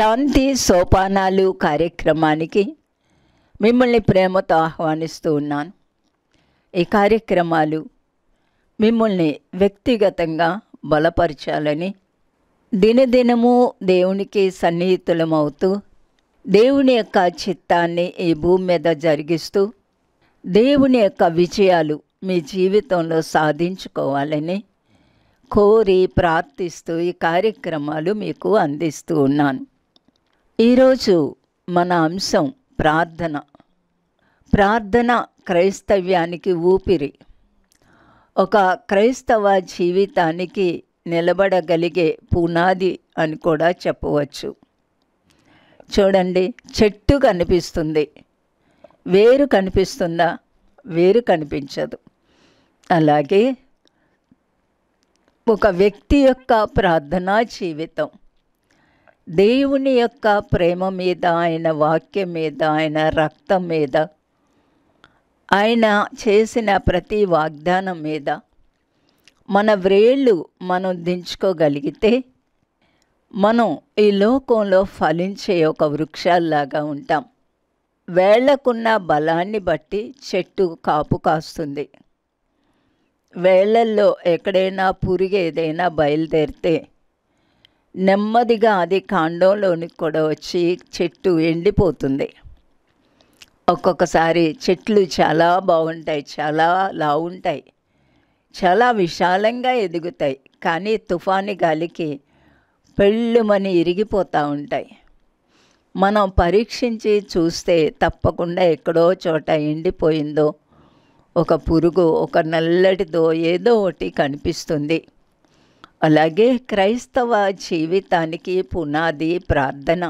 శాంతి సోపానాలు కార్యక్రమానికి మిమ్మల్ని ప్రేమతో ఆహ్వానిస్తూ ఉన్నాను ఈ కార్యక్రమాలు మిమ్మల్ని వ్యక్తిగతంగా బలపరచాలని దినదినము దేవునికి సన్నిహితులమవుతూ దేవుని యొక్క చిత్తాన్ని ఈ భూమి మీద జరిగిస్తూ దేవుని యొక్క విజయాలు మీ జీవితంలో సాధించుకోవాలని కోరి ప్రార్థిస్తూ ఈ కార్యక్రమాలు మీకు అందిస్తూ ఉన్నాను ఈరోజు మన అంశం ప్రార్థన ప్రార్థన క్రైస్తవ్యానికి ఊపిరి ఒక క్రైస్తవ జీవితానికి నిలబడగలిగే పునాది అని కూడా చెప్పవచ్చు చూడండి చెట్టు కనిపిస్తుంది వేరు కనిపిస్తుందా వేరు కనిపించదు అలాగే ఒక వ్యక్తి యొక్క ప్రార్థనా జీవితం దేవుని యొక్క ప్రేమ మీద ఆయన వాక్యం మీద ఆయన రక్తం మీద ఆయన చేసిన ప్రతి వాగ్దానం మీద మన వ్రేళ్ళు మనం దించుకోగలిగితే మనం ఈ లోకంలో ఫలించే ఒక వృక్షాల్లాగా ఉంటాం వేళ్లకున్న బలాన్ని బట్టి చెట్టు కాపు కాస్తుంది వేళ్లల్లో ఎక్కడైనా పురుగు ఏదైనా బయలుదేరితే నెమ్మదిగా అది కాండంలోనికి కూడా వచ్చి చెట్టు ఎండిపోతుంది ఒక్కొక్కసారి చెట్లు చాలా బాగుంటాయి చాలా లావుంటాయి చాలా విశాలంగా ఎదుగుతాయి కానీ తుఫాని గాలికి పెళ్ళుమని ఇరిగిపోతూ ఉంటాయి మనం పరీక్షించి చూస్తే తప్పకుండా ఎక్కడో చోట ఎండిపోయిందో ఒక పురుగు ఒక నల్లటిదో ఏదో ఒకటి కనిపిస్తుంది అలాగే క్రైస్తవ జీవితానికి పునాది ప్రార్థన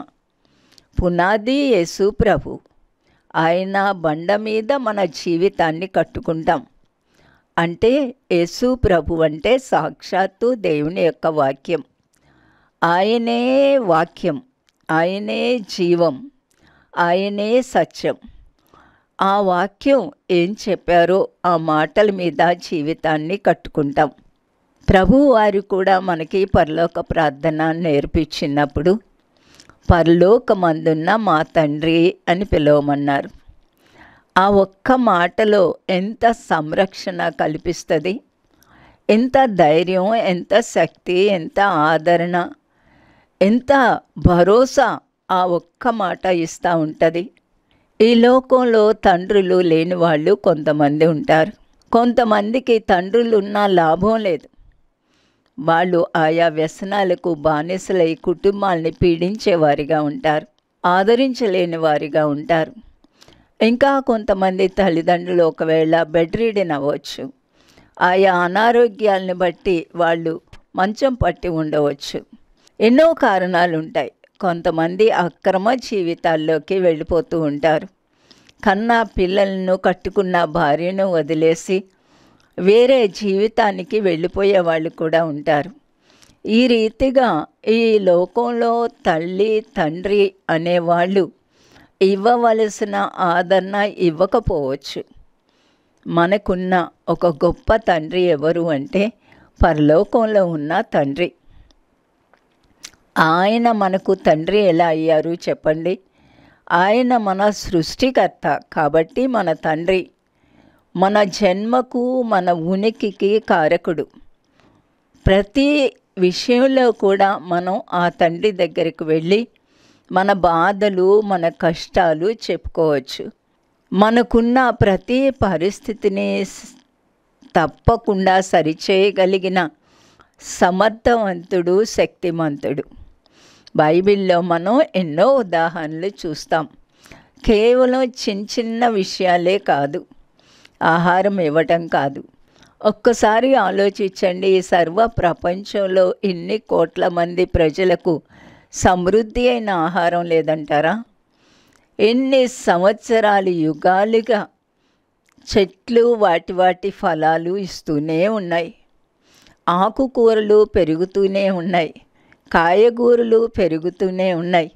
పునాది యేసు ప్రభు ఆయన బండ మీద మన జీవితాన్ని కట్టుకుంటాం అంటే యేసు ప్రభు అంటే సాక్షాత్తు దేవుని యొక్క వాక్యం ఆయనే వాక్యం ఆయనే జీవం ఆయనే సత్యం ఆ వాక్యం ఏం చెప్పారో ఆ మాటల మీద జీవితాన్ని కట్టుకుంటాం ప్రభువారు కూడా మనకి పరలోక ప్రార్థన నేర్పించినప్పుడు పరలోకమందున్న మా తండ్రి అని పిలవమన్నారు ఆ ఒక్క మాటలో ఎంత సంరక్షణ కల్పిస్తుంది ఎంత ధైర్యం ఎంత శక్తి ఎంత ఆదరణ ఎంత భరోసా ఆ ఒక్క మాట ఇస్తూ ఉంటుంది ఈ లోకంలో తండ్రులు లేని వాళ్ళు కొంతమంది ఉంటారు కొంతమందికి తండ్రులు ఉన్నా లాభం లేదు వాళ్ళు ఆయా వ్యసనాలకు బానిసలై కుటుంబాల్ని పీడించేవారిగా ఉంటారు ఆదరించలేని వారిగా ఉంటారు ఇంకా కొంతమంది తల్లిదండ్రులు ఒకవేళ బెడ్ రీడెన్ అవ్వచ్చు ఆయా అనారోగ్యాలను బట్టి వాళ్ళు మంచం పట్టి ఉండవచ్చు ఎన్నో కారణాలు ఉంటాయి కొంతమంది అక్రమ జీవితాల్లోకి వెళ్ళిపోతూ ఉంటారు కన్నా పిల్లలను కట్టుకున్న భార్యను వదిలేసి వేరే జీవితానికి వెళ్ళిపోయే వాళ్ళు కూడా ఉంటారు ఈ రీతిగా ఈ లోకంలో తల్లి తండ్రి అనేవాళ్ళు ఇవ్వవలసిన ఆదరణ ఇవ్వకపోవచ్చు మనకున్న ఒక గొప్ప తండ్రి ఎవరు అంటే పరలోకంలో ఉన్న తండ్రి ఆయన మనకు తండ్రి ఎలా అయ్యారు చెప్పండి ఆయన మన సృష్టికర్త కాబట్టి మన తండ్రి మన జన్మకు మన ఉనికికి కారకుడు ప్రతి విషయంలో కూడా మనం ఆ తండ్రి దగ్గరికి వెళ్ళి మన బాధలు మన కష్టాలు చెప్పుకోవచ్చు మనకున్న ప్రతి పరిస్థితిని తప్పకుండా సరిచేయగలిగిన సమర్థవంతుడు శక్తిమంతుడు బైబిల్లో మనం ఎన్నో ఉదాహరణలు చూస్తాం కేవలం చిన్న చిన్న విషయాలే కాదు ఆహారం ఇవ్వటం కాదు ఒక్కసారి ఆలోచించండి సర్వ ప్రపంచంలో ఇన్ని కోట్ల మంది ప్రజలకు సమృద్ధి అయిన ఆహారం లేదంటారా ఎన్ని సంవత్సరాలు యుగాలుగా చెట్లు వాటి వాటి ఫలాలు ఇస్తూనే ఉన్నాయి ఆకుకూరలు పెరుగుతూనే ఉన్నాయి కాయగూరలు పెరుగుతూనే ఉన్నాయి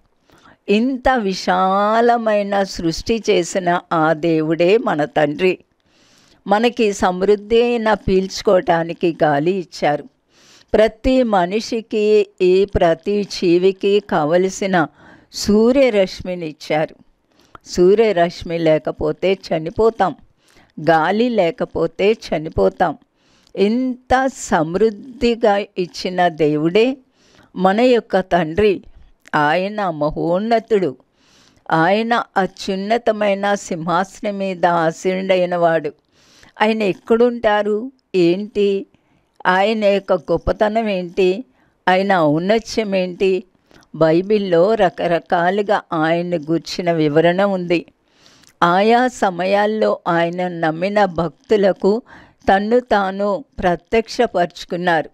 ఇంత విశాలమైన సృష్టి చేసిన ఆ దేవుడే మన తండ్రి మనకి సమృద్ధి అయిన పీల్చుకోవటానికి గాలి ఇచ్చారు ప్రతి మనిషికి ఈ ప్రతి జీవికి కావలసిన సూర్యరశ్మిని ఇచ్చారు సూర్యరశ్మి లేకపోతే చనిపోతాం గాలి లేకపోతే చనిపోతాం ఇంత సమృద్ధిగా ఇచ్చిన దేవుడే మన యొక్క తండ్రి ఆయన మహోన్నతుడు ఆయన అత్యున్నతమైన సింహాసనం మీద వాడు ఆయన ఎక్కడుంటారు ఏంటి ఆయన యొక్క గొప్పతనం ఏంటి ఆయన ఔన్నత్యం ఏంటి బైబిల్లో రకరకాలుగా ఆయన గూర్చిన వివరణ ఉంది ఆయా సమయాల్లో ఆయన నమ్మిన భక్తులకు తన్ను తాను ప్రత్యక్షపరుచుకున్నారు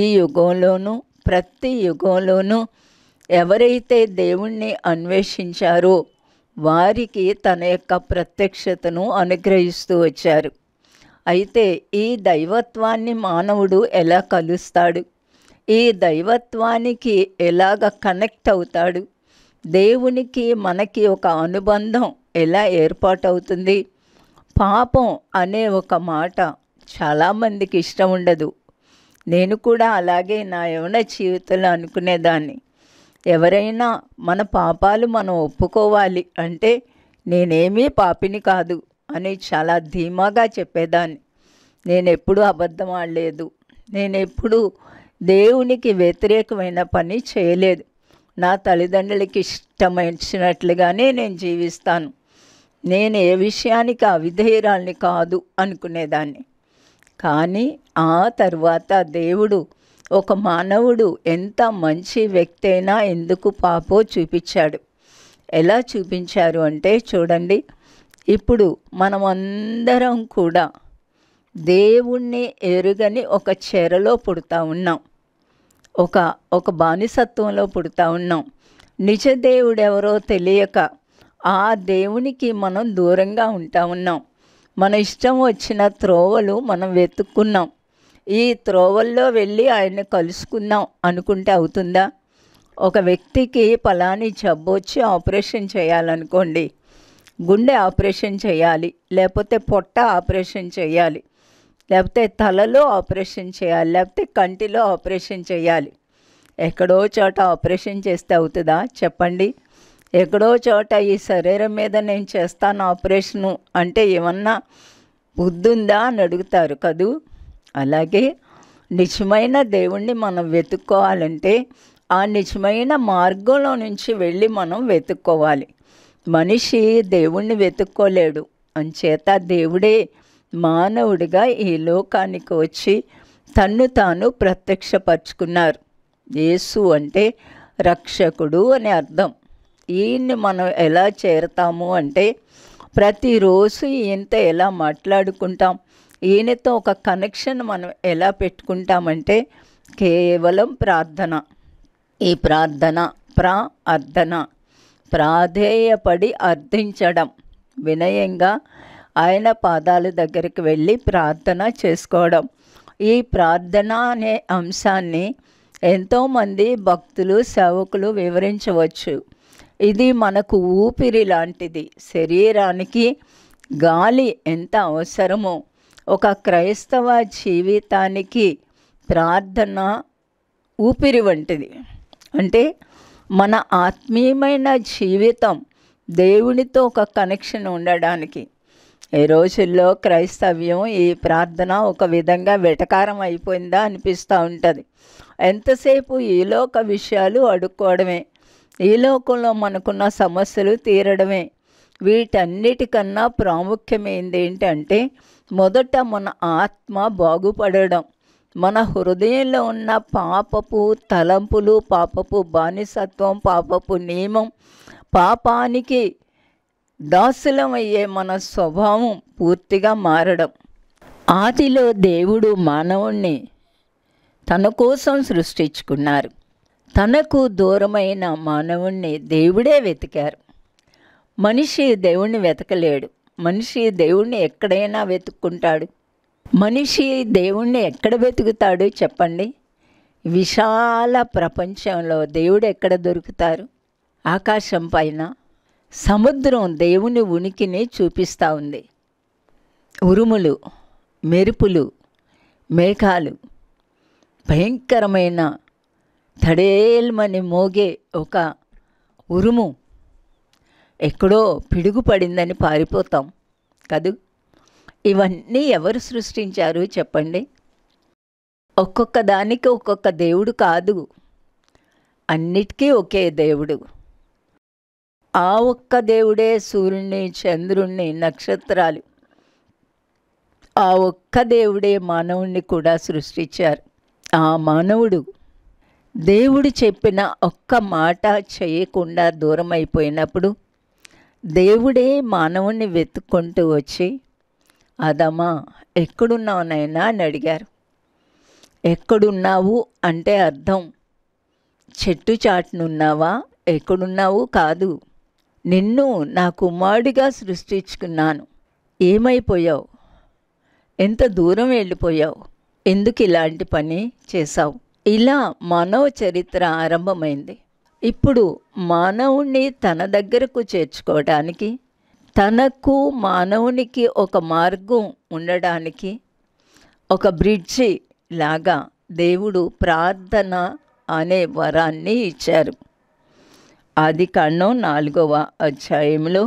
ఈ యుగంలోనూ ప్రతి యుగంలోనూ ఎవరైతే దేవుణ్ణి అన్వేషించారో వారికి తన యొక్క ప్రత్యక్షతను అనుగ్రహిస్తూ వచ్చారు అయితే ఈ దైవత్వాన్ని మానవుడు ఎలా కలుస్తాడు ఈ దైవత్వానికి ఎలాగ కనెక్ట్ అవుతాడు దేవునికి మనకి ఒక అనుబంధం ఎలా ఏర్పాటవుతుంది పాపం అనే ఒక మాట చాలామందికి ఇష్టం ఉండదు నేను కూడా అలాగే నా యవన జీవితంలో అనుకునేదాన్ని ఎవరైనా మన పాపాలు మనం ఒప్పుకోవాలి అంటే నేనేమీ పాపిని కాదు అని చాలా ధీమాగా చెప్పేదాన్ని నేనెప్పుడు అబద్ధం ఆడలేదు నేనెప్పుడు దేవునికి వ్యతిరేకమైన పని చేయలేదు నా తల్లిదండ్రులకి ఇష్టమైనట్లుగానే నేను జీవిస్తాను నేను ఏ విషయానికి అవిధేయురాల్ని కాదు అనుకునేదాన్ని కానీ ఆ తర్వాత దేవుడు ఒక మానవుడు ఎంత మంచి వ్యక్తి ఎందుకు పాపో చూపించాడు ఎలా చూపించారు అంటే చూడండి ఇప్పుడు మనమందరం కూడా దేవుణ్ణి ఎరుగని ఒక చెరలో పుడతా ఉన్నాం ఒక ఒక బానిసత్వంలో పుడతా ఉన్నాం నిజ దేవుడు ఎవరో తెలియక ఆ దేవునికి మనం దూరంగా ఉంటా ఉన్నాం మన ఇష్టం వచ్చిన త్రోవలు మనం వెతుక్కున్నాం ఈ త్రోవల్లో వెళ్ళి ఆయన్ని కలుసుకుందాం అనుకుంటే అవుతుందా ఒక వ్యక్తికి పలాని జబ్బు వచ్చి ఆపరేషన్ చేయాలనుకోండి గుండె ఆపరేషన్ చేయాలి లేకపోతే పొట్ట ఆపరేషన్ చేయాలి లేకపోతే తలలో ఆపరేషన్ చేయాలి లేకపోతే కంటిలో ఆపరేషన్ చేయాలి ఎక్కడో చోట ఆపరేషన్ చేస్తే అవుతుందా చెప్పండి ఎక్కడో చోట ఈ శరీరం మీద నేను చేస్తాను ఆపరేషను అంటే ఏమన్నా బుద్ధుందా అని అడుగుతారు కదూ అలాగే నిజమైన దేవుణ్ణి మనం వెతుక్కోవాలంటే ఆ నిజమైన మార్గంలో నుంచి వెళ్ళి మనం వెతుక్కోవాలి మనిషి దేవుణ్ణి వెతుక్కోలేడు అంచేత దేవుడే మానవుడిగా ఈ లోకానికి వచ్చి తన్ను తాను ప్రత్యక్షపరుచుకున్నారు యేసు అంటే రక్షకుడు అని అర్థం ఈయన్ని మనం ఎలా చేరతాము అంటే ప్రతిరోజు ఈయనతో ఎలా మాట్లాడుకుంటాం ఈయనతో ఒక కనెక్షన్ మనం ఎలా పెట్టుకుంటామంటే కేవలం ప్రార్థన ఈ ప్రార్థన ప్రా అర్థన ప్రాధేయపడి అర్థించడం వినయంగా ఆయన పాదాల దగ్గరికి వెళ్ళి ప్రార్థన చేసుకోవడం ఈ ప్రార్థన అనే అంశాన్ని ఎంతోమంది భక్తులు సేవకులు వివరించవచ్చు ఇది మనకు ఊపిరి లాంటిది శరీరానికి గాలి ఎంత అవసరమో ఒక క్రైస్తవ జీవితానికి ప్రార్థన ఊపిరి వంటిది అంటే మన ఆత్మీయమైన జీవితం దేవునితో ఒక కనెక్షన్ ఉండడానికి ఈ రోజుల్లో క్రైస్తవ్యం ఈ ప్రార్థన ఒక విధంగా వెటకారం అయిపోయిందా అనిపిస్తూ ఉంటుంది ఎంతసేపు ఈలోక విషయాలు అడుక్కోవడమే ఈ లోకంలో మనకున్న సమస్యలు తీరడమే వీటన్నిటికన్నా ప్రాముఖ్యమైంది ఏంటంటే మొదట మన ఆత్మ బాగుపడడం మన హృదయంలో ఉన్న పాపపు తలంపులు పాపపు బానిసత్వం పాపపు నియమం పాపానికి దాసులమయ్యే మన స్వభావం పూర్తిగా మారడం ఆదిలో దేవుడు మానవుణ్ణి తన కోసం సృష్టించుకున్నారు తనకు దూరమైన మానవుణ్ణి దేవుడే వెతికారు మనిషి దేవుణ్ణి వెతకలేడు మనిషి దేవుణ్ణి ఎక్కడైనా వెతుక్కుంటాడు మనిషి దేవుణ్ణి ఎక్కడ వెతుకుతాడు చెప్పండి విశాల ప్రపంచంలో దేవుడు ఎక్కడ దొరుకుతారు ఆకాశం పైన సముద్రం దేవుని ఉనికిని చూపిస్తూ ఉంది ఉరుములు మెరుపులు మేఘాలు భయంకరమైన తడేల్మని మోగే ఒక ఉరుము ఎక్కడో పిడుగు పడిందని పారిపోతాం కదూ ఇవన్నీ ఎవరు సృష్టించారు చెప్పండి ఒక్కొక్క దానికి ఒక్కొక్క దేవుడు కాదు అన్నిటికీ ఒకే దేవుడు ఆ ఒక్క దేవుడే సూర్యుణ్ణి చంద్రుణ్ణి నక్షత్రాలు ఆ ఒక్క దేవుడే మానవుణ్ణి కూడా సృష్టించారు ఆ మానవుడు దేవుడు చెప్పిన ఒక్క మాట చేయకుండా దూరం అయిపోయినప్పుడు దేవుడే మానవుణ్ణి వెతుక్కుంటూ వచ్చి అదమ్మా ఎక్కడున్నావు అని అడిగారు ఎక్కడున్నావు అంటే అర్థం చెట్టు చాటునున్నావా ఎక్కడున్నావు కాదు నిన్ను నా కుమారుడిగా సృష్టించుకున్నాను ఏమైపోయావు ఎంత దూరం వెళ్ళిపోయావు ఎందుకు ఇలాంటి పని చేశావు ఇలా మానవ చరిత్ర ఆరంభమైంది ఇప్పుడు మానవుణ్ణి తన దగ్గరకు చేర్చుకోవడానికి తనకు మానవునికి ఒక మార్గం ఉండడానికి ఒక బ్రిడ్జి లాగా దేవుడు ప్రార్థన అనే వరాన్ని ఇచ్చారు ఆది కాండం నాలుగవ అధ్యాయంలో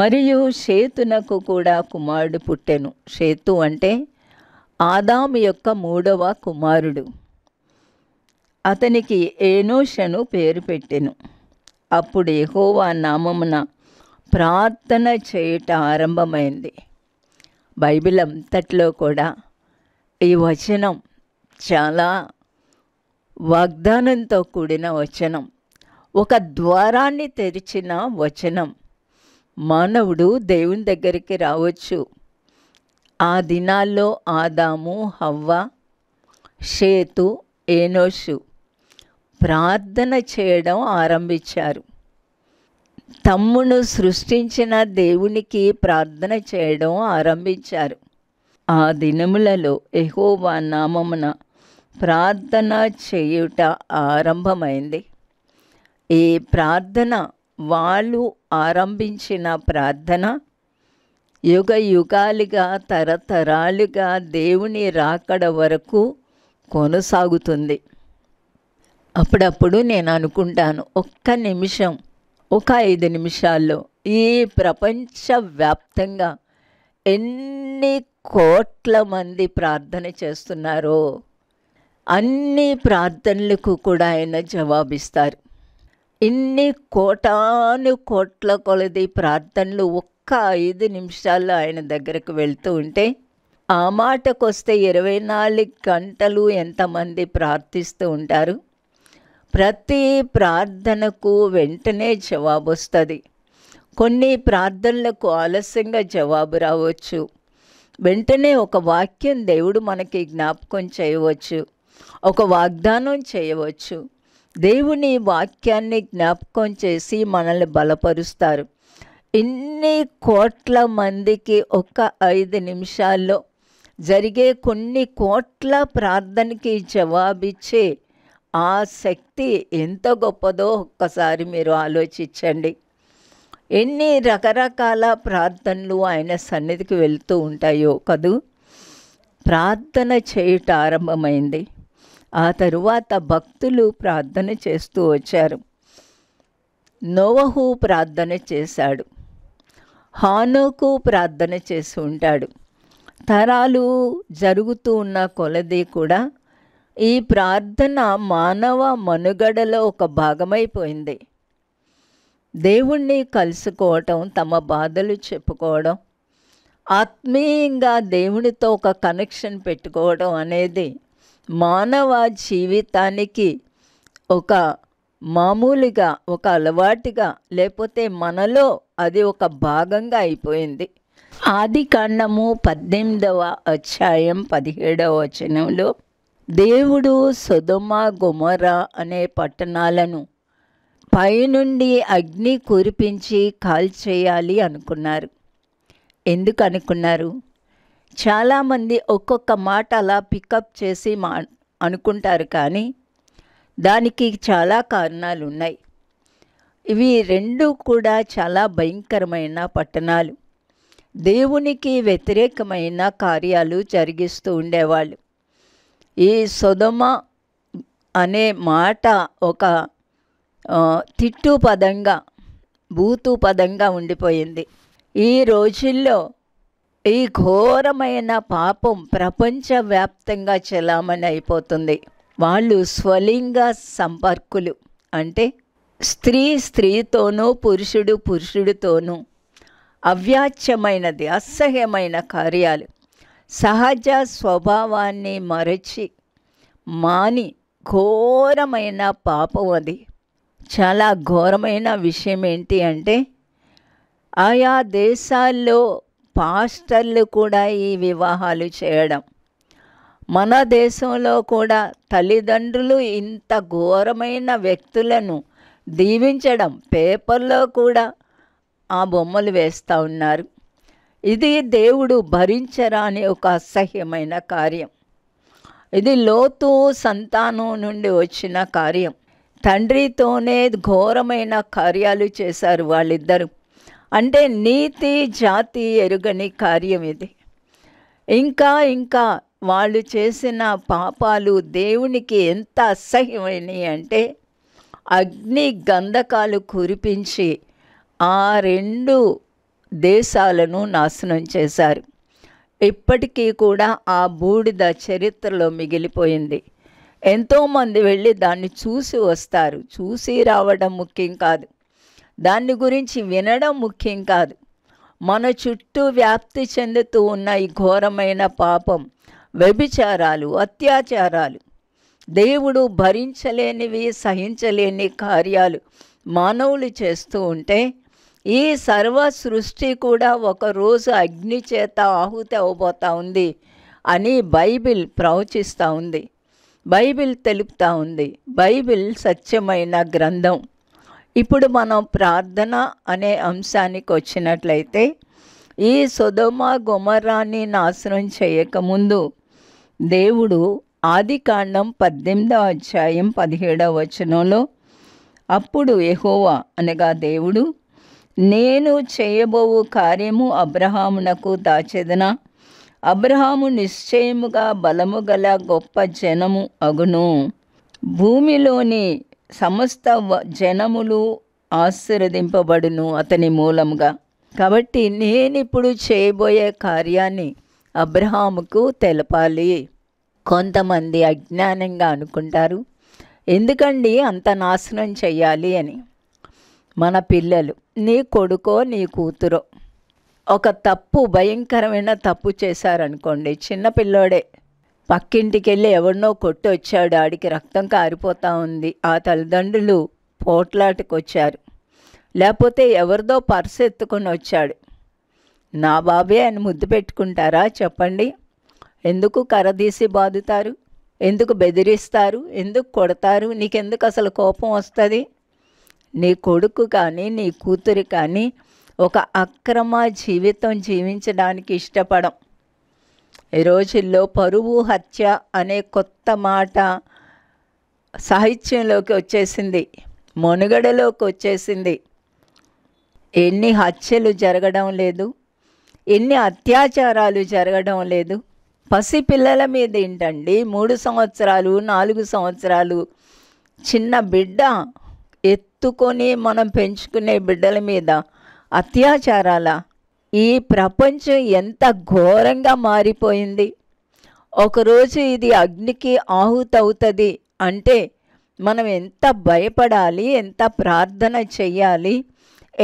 మరియు సేతునకు కూడా కుమారుడు పుట్టెను సేతు అంటే ఆదాము యొక్క మూడవ కుమారుడు అతనికి ఏనోషను పేరు పెట్టెను అప్పుడు ఎహోవా నామమున ప్రార్థన చేయట ఆరంభమైంది బైబిల్ అంతట్లో కూడా ఈ వచనం చాలా వాగ్దానంతో కూడిన వచనం ఒక ద్వారాన్ని తెరిచిన వచనం మానవుడు దేవుని దగ్గరికి రావచ్చు ఆ దినాల్లో ఆదాము హవ్వ షేతు ఏనోషు ప్రార్థన చేయడం ఆరంభించారు తమ్మును సృష్టించిన దేవునికి ప్రార్థన చేయడం ఆరంభించారు ఆ దినములలో ఎహోవా నామమున ప్రార్థన చేయుట ఆరంభమైంది ఈ ప్రార్థన వాళ్ళు ఆరంభించిన ప్రార్థన యుగ యుగాలుగా తరతరాలుగా దేవుని రాకడ వరకు కొనసాగుతుంది అప్పుడప్పుడు నేను అనుకుంటాను ఒక్క నిమిషం ఒక ఐదు నిమిషాల్లో ఈ ప్రపంచవ్యాప్తంగా ఎన్ని కోట్ల మంది ప్రార్థన చేస్తున్నారో అన్ని ప్రార్థనలకు కూడా ఆయన జవాబిస్తారు ఇన్ని కోటాను కోట్ల కొలది ప్రార్థనలు ఒక్క ఐదు నిమిషాల్లో ఆయన దగ్గరకు వెళ్తూ ఉంటే ఆ మాటకొస్తే ఇరవై నాలుగు గంటలు ఎంతమంది ప్రార్థిస్తూ ఉంటారు ప్రతి ప్రార్థనకు వెంటనే జవాబు వస్తుంది కొన్ని ప్రార్థనలకు ఆలస్యంగా జవాబు రావచ్చు వెంటనే ఒక వాక్యం దేవుడు మనకి జ్ఞాపకం చేయవచ్చు ఒక వాగ్దానం చేయవచ్చు దేవుని వాక్యాన్ని జ్ఞాపకం చేసి మనల్ని బలపరుస్తారు ఇన్ని కోట్ల మందికి ఒక ఐదు నిమిషాల్లో జరిగే కొన్ని కోట్ల ప్రార్థనకి జవాబిచ్చే ఆ శక్తి ఎంత గొప్పదో ఒక్కసారి మీరు ఆలోచించండి ఎన్ని రకరకాల ప్రార్థనలు ఆయన సన్నిధికి వెళ్తూ ఉంటాయో కదూ ప్రార్థన చేయుట ఆరంభమైంది ఆ తరువాత భక్తులు ప్రార్థన చేస్తూ వచ్చారు నోవహు ప్రార్థన చేశాడు హానుకు ప్రార్థన చేసి ఉంటాడు తరాలు జరుగుతూ ఉన్న కొలది కూడా ఈ ప్రార్థన మానవ మనుగడలో ఒక భాగమైపోయింది దేవుణ్ణి కలుసుకోవటం తమ బాధలు చెప్పుకోవడం ఆత్మీయంగా దేవునితో ఒక కనెక్షన్ పెట్టుకోవడం అనేది మానవ జీవితానికి ఒక మామూలుగా ఒక అలవాటుగా లేకపోతే మనలో అది ఒక భాగంగా అయిపోయింది ఆది కాండము పద్దెనిమిదవ అధ్యాయం పదిహేడవ వచనంలో దేవుడు సుధుమ గుమర అనే పట్టణాలను పైనుండి అగ్ని కురిపించి కాల్చేయాలి అనుకున్నారు ఎందుకు అనుకున్నారు చాలామంది ఒక్కొక్క మాట అలా పికప్ చేసి మా అనుకుంటారు కానీ దానికి చాలా కారణాలు ఉన్నాయి ఇవి రెండు కూడా చాలా భయంకరమైన పట్టణాలు దేవునికి వ్యతిరేకమైన కార్యాలు జరిగిస్తూ ఉండేవాళ్ళు ఈ సుధమ అనే మాట ఒక తిట్టు పదంగా బూతు పదంగా ఉండిపోయింది ఈ రోజుల్లో ఈ ఘోరమైన పాపం ప్రపంచవ్యాప్తంగా చెలామణి అయిపోతుంది వాళ్ళు స్వలింగ సంపర్కులు అంటే స్త్రీ స్త్రీతోనూ పురుషుడు పురుషుడితోనూ అవ్యాచ్యమైనది అసహ్యమైన కార్యాలు సహజ స్వభావాన్ని మరచి మాని ఘోరమైన పాపం అది చాలా ఘోరమైన విషయం ఏంటి అంటే ఆయా దేశాల్లో పాస్టర్లు కూడా ఈ వివాహాలు చేయడం మన దేశంలో కూడా తల్లిదండ్రులు ఇంత ఘోరమైన వ్యక్తులను దీవించడం పేపర్లో కూడా ఆ బొమ్మలు వేస్తూ ఉన్నారు ఇది దేవుడు భరించరాని ఒక అసహ్యమైన కార్యం ఇది లోతు సంతానం నుండి వచ్చిన కార్యం తండ్రితోనే ఘోరమైన కార్యాలు చేశారు వాళ్ళిద్దరు అంటే నీతి జాతి ఎరుగని కార్యం ఇది ఇంకా ఇంకా వాళ్ళు చేసిన పాపాలు దేవునికి ఎంత అసహ్యమైనవి అంటే అగ్ని గంధకాలు కురిపించి ఆ రెండు దేశాలను నాశనం చేశారు ఇప్పటికీ కూడా ఆ బూడిద చరిత్రలో మిగిలిపోయింది ఎంతోమంది వెళ్ళి దాన్ని చూసి వస్తారు చూసి రావడం ముఖ్యం కాదు దాని గురించి వినడం ముఖ్యం కాదు మన చుట్టూ వ్యాప్తి చెందుతూ ఉన్న ఈ ఘోరమైన పాపం వ్యభిచారాలు అత్యాచారాలు దేవుడు భరించలేనివి సహించలేని కార్యాలు మానవులు చేస్తూ ఉంటే ఈ సర్వ సృష్టి కూడా ఒకరోజు అగ్ని చేత ఆహుతి అవబోతా ఉంది అని బైబిల్ ప్రవచిస్తూ ఉంది బైబిల్ తెలుపుతూ ఉంది బైబిల్ సత్యమైన గ్రంథం ఇప్పుడు మనం ప్రార్థన అనే అంశానికి వచ్చినట్లయితే ఈ సుధమ గుమరాన్ని నాశనం చేయకముందు దేవుడు ఆది కాండం పద్దెనిమిదవ అధ్యాయం పదిహేడవ వచనంలో అప్పుడు ఎహోవా అనగా దేవుడు నేను చేయబోవు కార్యము అబ్రహామునకు దాచెదన అబ్రహాము నిశ్చయముగా బలము గల గొప్ప జనము అగును భూమిలోని సమస్త జనములు ఆశీర్వదింపబడును అతని మూలముగా కాబట్టి నేనిప్పుడు చేయబోయే కార్యాన్ని అబ్రహాముకు తెలపాలి కొంతమంది అజ్ఞానంగా అనుకుంటారు ఎందుకండి అంత నాశనం చేయాలి అని మన పిల్లలు నీ కొడుకో నీ కూతురో ఒక తప్పు భయంకరమైన తప్పు చేశారనుకోండి చిన్నపిల్లోడే పక్కింటికి వెళ్ళి ఎవరినో కొట్టి వచ్చాడు ఆడికి రక్తం కారిపోతూ ఉంది ఆ తల్లిదండ్రులు పోట్లాటకొచ్చారు లేకపోతే ఎవరిదో పర్స్ ఎత్తుకొని వచ్చాడు నా బాబే అని ముద్దు పెట్టుకుంటారా చెప్పండి ఎందుకు కరదీసి బాదుతారు ఎందుకు బెదిరిస్తారు ఎందుకు కొడతారు నీకెందుకు అసలు కోపం వస్తుంది నీ కొడుకు కానీ నీ కూతురు కానీ ఒక అక్రమ జీవితం జీవించడానికి ఇష్టపడం ఈ రోజుల్లో పరువు హత్య అనే కొత్త మాట సాహిత్యంలోకి వచ్చేసింది మనుగడలోకి వచ్చేసింది ఎన్ని హత్యలు జరగడం లేదు ఎన్ని అత్యాచారాలు జరగడం లేదు పసిపిల్లల మీద ఏంటండి మూడు సంవత్సరాలు నాలుగు సంవత్సరాలు చిన్న బిడ్డ ఎత్తుకొని మనం పెంచుకునే బిడ్డల మీద అత్యాచారాల ఈ ప్రపంచం ఎంత ఘోరంగా మారిపోయింది ఒకరోజు ఇది అగ్నికి ఆహుతవుతుంది అంటే మనం ఎంత భయపడాలి ఎంత ప్రార్థన చెయ్యాలి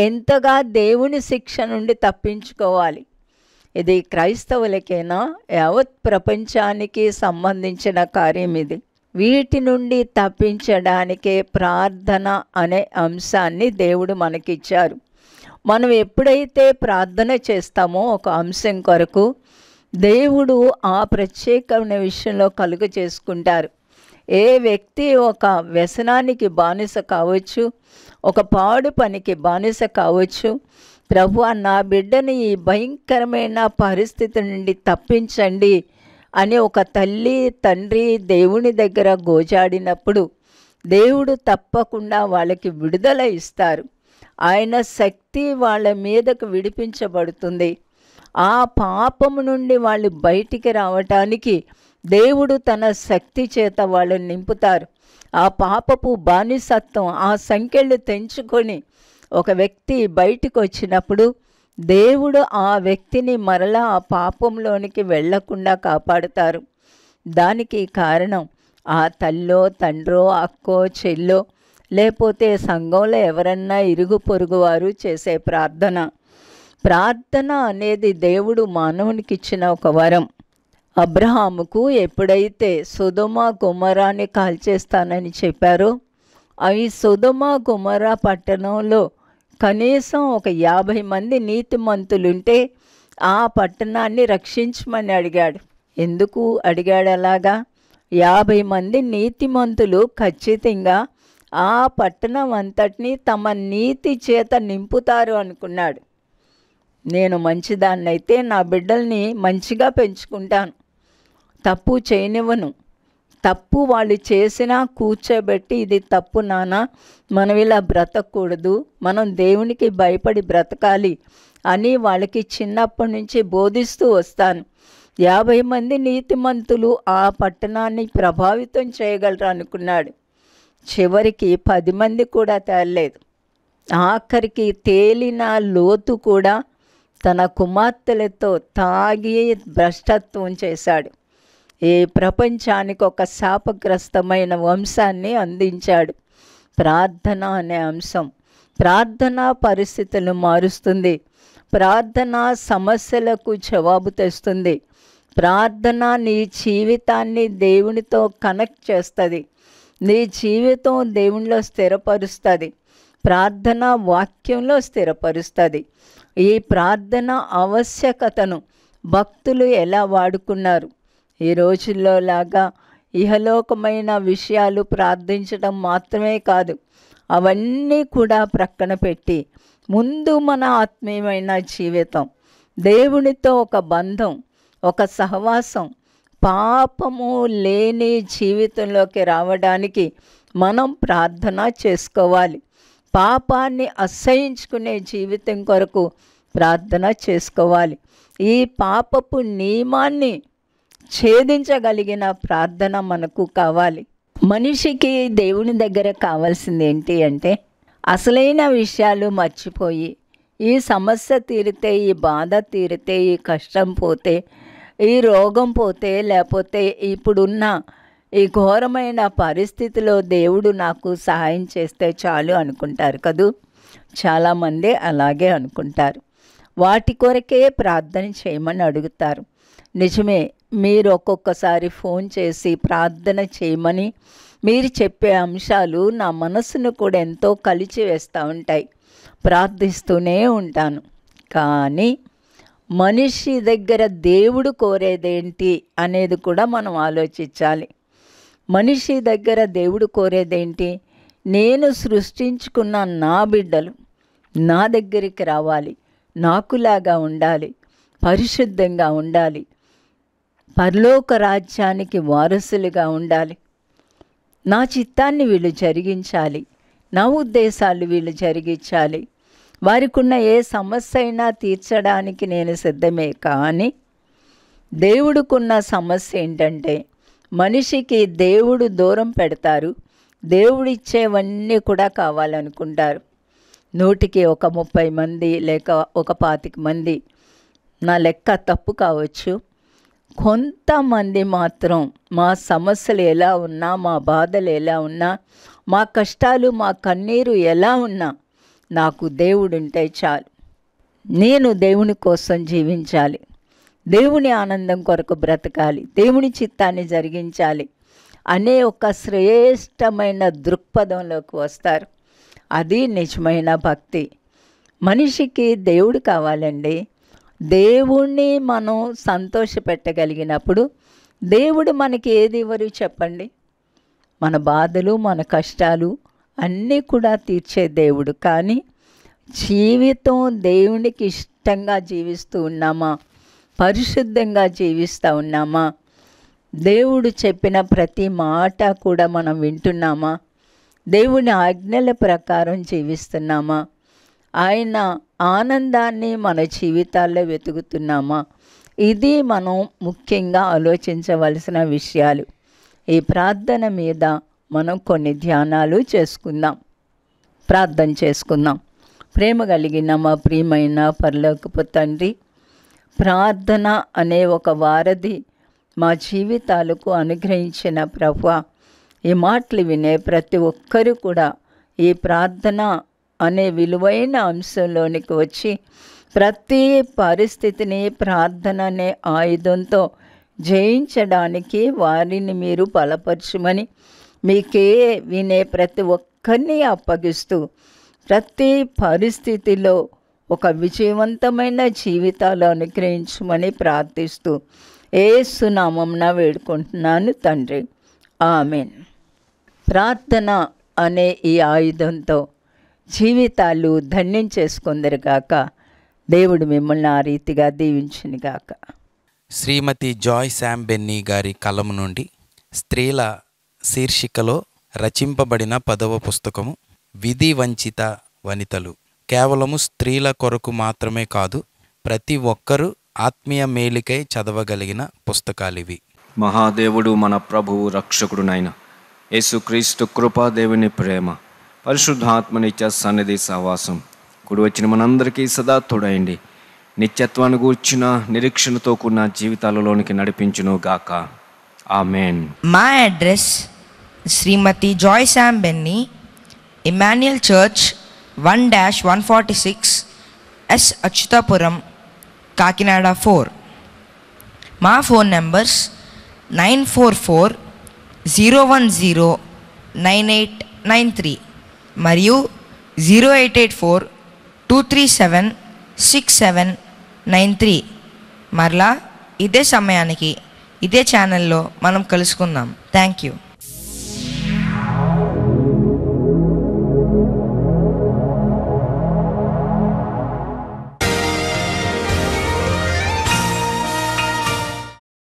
ఎంతగా దేవుని శిక్ష నుండి తప్పించుకోవాలి ఇది క్రైస్తవులకైనా యావత్ ప్రపంచానికి సంబంధించిన కార్యం ఇది వీటి నుండి తప్పించడానికే ప్రార్థన అనే అంశాన్ని దేవుడు మనకిచ్చారు మనం ఎప్పుడైతే ప్రార్థన చేస్తామో ఒక అంశం కొరకు దేవుడు ఆ ప్రత్యేకమైన విషయంలో కలుగు చేసుకుంటారు ఏ వ్యక్తి ఒక వ్యసనానికి బానిస కావచ్చు ఒక పాడు పనికి బానిస కావచ్చు ప్రభు నా బిడ్డని ఈ భయంకరమైన పరిస్థితి నుండి తప్పించండి అని ఒక తల్లి తండ్రి దేవుని దగ్గర గోచాడినప్పుడు దేవుడు తప్పకుండా వాళ్ళకి విడుదల ఇస్తారు ఆయన శక్తి వాళ్ళ మీదకు విడిపించబడుతుంది ఆ పాపము నుండి వాళ్ళు బయటికి రావటానికి దేవుడు తన శక్తి చేత వాళ్ళని నింపుతారు ఆ పాపపు బానిసత్వం ఆ సంఖ్యలు తెంచుకొని ఒక వ్యక్తి బయటికి వచ్చినప్పుడు దేవుడు ఆ వ్యక్తిని మరలా ఆ పాపంలోనికి వెళ్లకుండా కాపాడుతారు దానికి కారణం ఆ తల్లో తండ్రో అక్కో చెల్లో లేకపోతే సంఘంలో ఎవరన్నా ఇరుగు పొరుగు వారు చేసే ప్రార్థన ప్రార్థన అనేది దేవుడు మానవునికి ఇచ్చిన ఒక వరం అబ్రహాముకు ఎప్పుడైతే సుధుమ కుమరాన్ని కాల్చేస్తానని చెప్పారో అవి సుధుమ కుమర పట్టణంలో కనీసం ఒక యాభై మంది నీతిమంతులుంటే ఆ పట్టణాన్ని రక్షించమని అడిగాడు ఎందుకు అడిగాడు అలాగా యాభై మంది నీతిమంతులు ఖచ్చితంగా ఆ పట్టణం అంతటిని తమ నీతి చేత నింపుతారు అనుకున్నాడు నేను మంచిదాన్నైతే నా బిడ్డల్ని మంచిగా పెంచుకుంటాను తప్పు చేయనివ్వను తప్పు వాళ్ళు చేసినా కూర్చోబెట్టి ఇది తప్పు నాన్న మనం ఇలా బ్రతకూడదు మనం దేవునికి భయపడి బ్రతకాలి అని వాళ్ళకి చిన్నప్పటి నుంచి బోధిస్తూ వస్తాను యాభై మంది నీతిమంతులు ఆ పట్టణాన్ని ప్రభావితం చేయగలరు అనుకున్నాడు చివరికి పది మంది కూడా తేలలేదు ఆఖరికి తేలిన లోతు కూడా తన కుమార్తెలతో తాగి భ్రష్టత్వం చేశాడు ఈ ప్రపంచానికి ఒక శాపగ్రస్తమైన వంశాన్ని అందించాడు ప్రార్థన అనే అంశం ప్రార్థన పరిస్థితులు మారుస్తుంది ప్రార్థన సమస్యలకు జవాబు తెస్తుంది ప్రార్థన నీ జీవితాన్ని దేవునితో కనెక్ట్ చేస్తుంది నీ జీవితం దేవునిలో స్థిరపరుస్తుంది ప్రార్థన వాక్యంలో స్థిరపరుస్తుంది ఈ ప్రార్థన ఆవశ్యకతను భక్తులు ఎలా వాడుకున్నారు ఈ రోజుల్లో లాగా ఇహలోకమైన విషయాలు ప్రార్థించడం మాత్రమే కాదు అవన్నీ కూడా ప్రక్కన పెట్టి ముందు మన ఆత్మీయమైన జీవితం దేవునితో ఒక బంధం ఒక సహవాసం పాపము లేని జీవితంలోకి రావడానికి మనం ప్రార్థన చేసుకోవాలి పాపాన్ని అసహించుకునే జీవితం కొరకు ప్రార్థన చేసుకోవాలి ఈ పాపపు నియమాన్ని ఛేదించగలిగిన ప్రార్థన మనకు కావాలి మనిషికి దేవుని దగ్గర కావాల్సింది ఏంటి అంటే అసలైన విషయాలు మర్చిపోయి ఈ సమస్య తీరితే ఈ బాధ తీరితే ఈ కష్టం పోతే ఈ రోగం పోతే లేకపోతే ఇప్పుడున్న ఈ ఘోరమైన పరిస్థితిలో దేవుడు నాకు సహాయం చేస్తే చాలు అనుకుంటారు కదూ చాలామంది అలాగే అనుకుంటారు వాటి కొరకే ప్రార్థన చేయమని అడుగుతారు నిజమే మీరు ఒక్కొక్కసారి ఫోన్ చేసి ప్రార్థన చేయమని మీరు చెప్పే అంశాలు నా మనసును కూడా ఎంతో కలిచివేస్తూ ఉంటాయి ప్రార్థిస్తూనే ఉంటాను కానీ మనిషి దగ్గర దేవుడు కోరేదేంటి అనేది కూడా మనం ఆలోచించాలి మనిషి దగ్గర దేవుడు కోరేదేంటి నేను సృష్టించుకున్న నా బిడ్డలు నా దగ్గరికి రావాలి నాకులాగా ఉండాలి పరిశుద్ధంగా ఉండాలి పరలోక రాజ్యానికి వారసులుగా ఉండాలి నా చిత్తాన్ని వీళ్ళు జరిగించాలి నా ఉద్దేశాలు వీళ్ళు జరిగించాలి వారికి ఉన్న ఏ సమస్య అయినా తీర్చడానికి నేను సిద్ధమే కానీ దేవుడుకున్న సమస్య ఏంటంటే మనిషికి దేవుడు దూరం పెడతారు దేవుడిచ్చేవన్నీ కూడా కావాలనుకుంటారు నూటికి ఒక ముప్పై మంది లేక ఒక పాతిక మంది నా లెక్క తప్పు కావచ్చు కొంతమంది మాత్రం మా సమస్యలు ఎలా ఉన్నా మా బాధలు ఎలా ఉన్నా మా కష్టాలు మా కన్నీరు ఎలా ఉన్నా నాకు దేవుడు ఉంటే చాలు నేను దేవుని కోసం జీవించాలి దేవుని ఆనందం కొరకు బ్రతకాలి దేవుని చిత్తాన్ని జరిగించాలి అనే ఒక శ్రేష్టమైన దృక్పథంలోకి వస్తారు అది నిజమైన భక్తి మనిషికి దేవుడు కావాలండి దేవుణ్ణి మనం సంతోషపెట్టగలిగినప్పుడు దేవుడు మనకి ఏది ఇవ్వరు చెప్పండి మన బాధలు మన కష్టాలు అన్నీ కూడా తీర్చే దేవుడు కానీ జీవితం దేవునికి ఇష్టంగా జీవిస్తూ ఉన్నామా పరిశుద్ధంగా జీవిస్తూ ఉన్నామా దేవుడు చెప్పిన ప్రతి మాట కూడా మనం వింటున్నామా దేవుని ఆజ్ఞల ప్రకారం జీవిస్తున్నామా ఆయన ఆనందాన్ని మన జీవితాల్లో వెతుకుతున్నామా ఇది మనం ముఖ్యంగా ఆలోచించవలసిన విషయాలు ఈ ప్రార్థన మీద మనం కొన్ని ధ్యానాలు చేసుకుందాం ప్రార్థన చేసుకుందాం ప్రేమ కలిగిన మా ప్రియమైన పర్లోకపు తండ్రి ప్రార్థన అనే ఒక వారధి మా జీవితాలకు అనుగ్రహించిన ప్రభు ఈ మాటలు వినే ప్రతి ఒక్కరూ కూడా ఈ ప్రార్థన అనే విలువైన అంశంలోనికి వచ్చి ప్రతి పరిస్థితిని ప్రార్థన అనే ఆయుధంతో జయించడానికి వారిని మీరు బలపరచమని మీకే వినే ప్రతి ఒక్కరిని అప్పగిస్తూ ప్రతి పరిస్థితిలో ఒక విజయవంతమైన జీవితాలు అనుగ్రహించమని ప్రార్థిస్తూ ఏ సునామం వేడుకుంటున్నాను తండ్రి ఆమెన్ ప్రార్థన అనే ఈ ఆయుధంతో జీవితాలు ధన్యం చేసుకుందరుగాక దేవుడు మిమ్మల్ని ఆ రీతిగా దీవించునిగాక శ్రీమతి జాయ్ శామ్ బెన్నీ గారి కలము నుండి స్త్రీల శీర్షికలో రచింపబడిన పదవ పుస్తకము విధి వంచిత వనితలు కేవలము స్త్రీల కొరకు మాత్రమే కాదు ప్రతి ఒక్కరూ ఆత్మీయ మేలికై చదవగలిగిన పుస్తకాలివి మహాదేవుడు మన ప్రభువు రక్షకుడునైనా యేసుక్రీస్తు కృపాదేవుని ప్రేమ పరిశుద్ధాత్మ సన్నిధి సహవాసం కుడి వచ్చిన మనందరికీ సదా తోడయండి నిత్యత్వాన్ని కూర్చున్న నిరీక్షణతో కూడిన జీవితాలలోనికి నడిపించును గాక ఆమెన్ మా address Srimati Joy Sam Benny Emmanuel church one dash one forty six S Achyutapuram Kakinada four మా phone numbers nine four four zero one zero nine eight nine three మరియు zero eight eight four two three seven six seven nine three మరలా ఇదే సమయానికి ఇదే ఛానల్లో మనం కలుసుకుందాం thank you